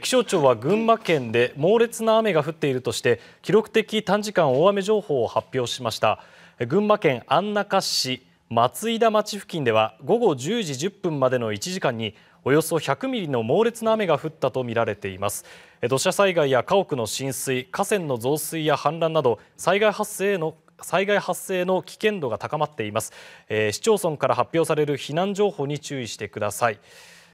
気象庁は群馬県で猛烈な雨が降っているとして記録的短時間大雨情報を発表しました群馬県安中市松井田町付近では午後10時10分までの1時間におよそ100ミリの猛烈な雨が降ったとみられています土砂災害や家屋の浸水河川の増水や氾濫など災害発生への災害発生の危険度が高まっています、えー、市町村から発表される避難情報に注意してください